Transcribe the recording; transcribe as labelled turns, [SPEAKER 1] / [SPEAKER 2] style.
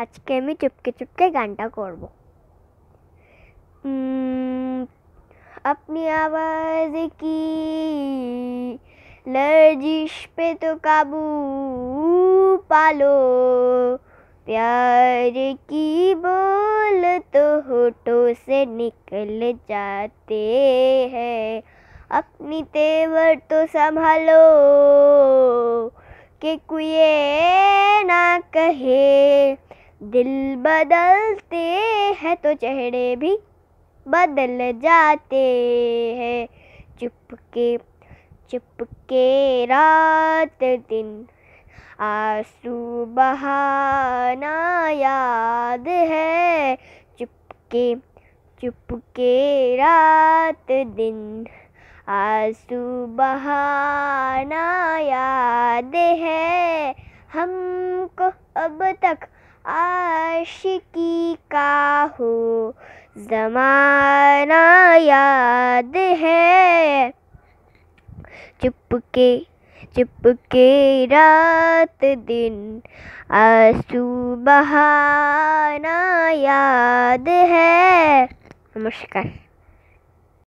[SPEAKER 1] आज के चुपके चुपके गाना करब अपनी आवाज़ की लर्जिश पे तो काबू पालो प्यार की बोल तो होठो से निकल जाते हैं अपनी तेवर तो संभालो के कुए ना कहे दिल बदलते हैं तो चेहरे भी बदल जाते हैं चुपके चुपके रात दिन आंसू बहाना याद है चुपके चुपके रात दिन आंसू बहाना याद है हमको अब तक आशिकी का हो जमाना याद है चुपके चुपके रात दिन आंसू बहाना याद है नमस्कार